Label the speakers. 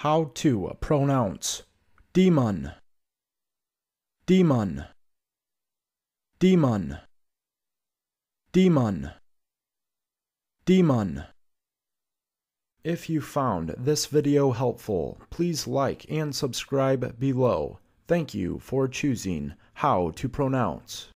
Speaker 1: How to pronounce demon, demon, demon,
Speaker 2: demon, demon. If you found this video helpful, please like and subscribe below. Thank you for choosing how to pronounce.